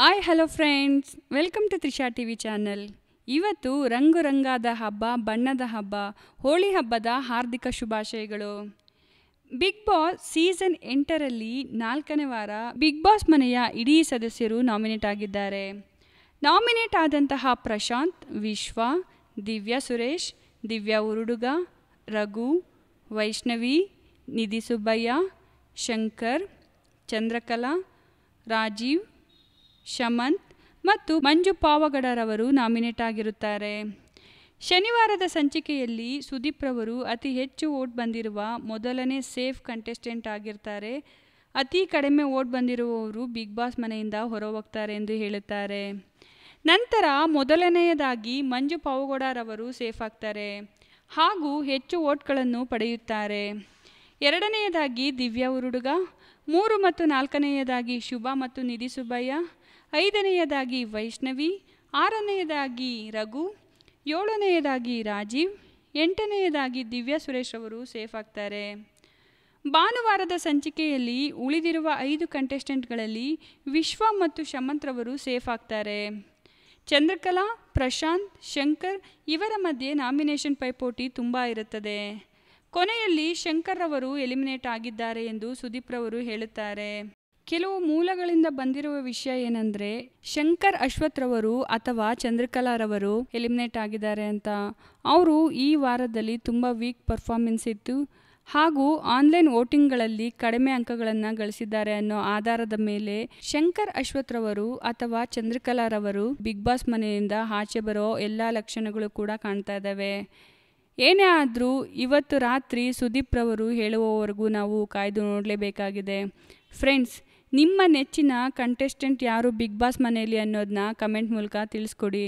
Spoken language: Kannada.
hi hello friends welcome to Trisha T V channel ಇವತ್ತು ರಂಗು ರಂಗಾದ ಹಬ್ಬ ಬಣ್ಣದ ಹಬ್ಬ ಹೋಳಿ ಹಬ್ಬದ ಹಾರ್ದಿಕ ಶುಭಾಶಯಗಳು ಬಿಗ್ ಬಾಸ್ ಸೀಸನ್ ಎಂಟರಲ್ಲಿ ನಾಲ್ಕನೇ ವಾರ ಬಿಗ್ ಬಾಸ್ ಮನೆಯ ಇಡೀ ಸದಸ್ಯರು ನಾಮಿನೇಟ್ ಆಗಿದ್ದಾರೆ ನಾಮಿನೇಟ್ ಆದಂತಹ ಪ್ರಶಾಂತ್ ವಿಶ್ವ ದಿವ್ಯಾ ಸುರೇಶ್ ದಿವ್ಯಾ ಉರುಡುಗ ರಘು ವೈಷ್ಣವಿ ನಿಧಿ ಸುಬ್ಬಯ್ಯ ಶಂಕರ್ ಚಂದ್ರಕಲಾ ರಾಜೀವ್ ಶಮಂತ್ ಮತ್ತು ಮಂಜು ಪಾವಗಡರವರು ನಾಮಿನೇಟ್ ಆಗಿರುತ್ತಾರೆ ಶನಿವಾರದ ಸಂಚಿಕೆಯಲ್ಲಿ ಸುದೀಪ್ ರವರು ಅತಿ ಹೆಚ್ಚು ಓಟ್ ಬಂದಿರುವ ಮೊದಲನೇ ಸೇಫ್ ಕಂಟೆಸ್ಟೆಂಟ್ ಆಗಿರ್ತಾರೆ ಅತಿ ಕಡಿಮೆ ಓಟ್ ಬಂದಿರುವವರು ಬಿಗ್ ಬಾಸ್ ಮನೆಯಿಂದ ಹೊರ ಹೋಗ್ತಾರೆ ಎಂದು ಹೇಳುತ್ತಾರೆ ನಂತರ ಮೊದಲನೆಯದಾಗಿ ಮಂಜು ಪಾವಗೌಡರವರು ಸೇಫ್ ಆಗ್ತಾರೆ ಹಾಗೂ ಹೆಚ್ಚು ಓಟ್ಗಳನ್ನು ಪಡೆಯುತ್ತಾರೆ ಎರಡನೆಯದಾಗಿ ದಿವ್ಯಾ ಉರುಡುಗ ಮೂರು ಮತ್ತು ನಾಲ್ಕನೆಯದಾಗಿ ಶುಭ ಮತ್ತು ನಿಧಿ ಸುಬ್ಬಯ್ಯ ಐದನೆಯದಾಗಿ ವೈಷ್ಣವಿ ಆರನೆಯದಾಗಿ ರಘು ಏಳನೆಯದಾಗಿ ರಾಜೀವ್ ಎಂಟನೆಯದಾಗಿ ದಿವ್ಯಾ ಸುರೇಶ್ ಅವರು ಸೇಫ್ ಆಗ್ತಾರೆ ಭಾನುವಾರದ ಸಂಚಿಕೆಯಲ್ಲಿ ಉಳಿದಿರುವ ಐದು ಕಂಟೆಸ್ಟೆಂಟ್ಗಳಲ್ಲಿ ವಿಶ್ವ ಮತ್ತು ಶಮಂತ್ರವರು ಸೇಫ್ ಆಗ್ತಾರೆ ಚಂದ್ರಕಲಾ ಪ್ರಶಾಂತ್ ಶಂಕರ್ ಇವರ ಮಧ್ಯೆ ನಾಮಿನೇಷನ್ ಪೈಪೋಟಿ ತುಂಬ ಇರುತ್ತದೆ ಕೊನೆಯಲ್ಲಿ ಶಂಕರ್ ರವರು ಎಲಿಮಿನೇಟ್ ಆಗಿದ್ದಾರೆ ಎಂದು ಸುದೀಪ್ ರವರು ಹೇಳುತ್ತಾರೆ ಕೆಲವು ಮೂಲಗಳಿಂದ ಬಂದಿರುವ ವಿಷಯ ಏನಂದ್ರೆ ಶಂಕರ್ ಅಶ್ವಥ್ ರವರು ಅಥವಾ ಚಂದ್ರಕಲಾರವರು ಎಲಿಮಿನೇಟ್ ಆಗಿದ್ದಾರೆ ಅಂತ ಅವರು ಈ ವಾರದಲ್ಲಿ ತುಂಬ ವೀಕ್ ಪರ್ಫಾರ್ಮೆನ್ಸ್ ಇತ್ತು ಹಾಗೂ ಆನ್ಲೈನ್ ವೋಟಿಂಗ್ಗಳಲ್ಲಿ ಕಡಿಮೆ ಅಂಕಗಳನ್ನು ಗಳಿಸಿದ್ದಾರೆ ಅನ್ನೋ ಆಧಾರದ ಮೇಲೆ ಶಂಕರ್ ಅಶ್ವಥ್ ರವರು ಅಥವಾ ಚಂದ್ರಕಲಾರವರು ಬಿಗ್ ಬಾಸ್ ಮನೆಯಿಂದ ಆಚೆ ಬರೋ ಎಲ್ಲ ಲಕ್ಷಣಗಳು ಕೂಡ ಕಾಣ್ತಾ ಇದ್ದಾವೆ ಏನೇ ಆದರೂ ಇವತ್ತು ರಾತ್ರಿ ಸುದೀಪ್ ರವರು ಹೇಳುವವರೆಗೂ ನಾವು ಕಾಯ್ದು ನೋಡಲೇಬೇಕಾಗಿದೆ ಫ್ರೆಂಡ್ಸ್ ನಿಮ್ಮ ನೆಚ್ಚಿನ ಕಂಟೆಸ್ಟೆಂಟ್ ಯಾರು ಬಿಗ್ ಬಾಸ್ ಮನೆಯಲ್ಲಿ ಅನ್ನೋದನ್ನ ಕಮೆಂಟ್ ಮೂಲಕ ತಿಳಿಸ್ಕೊಡಿ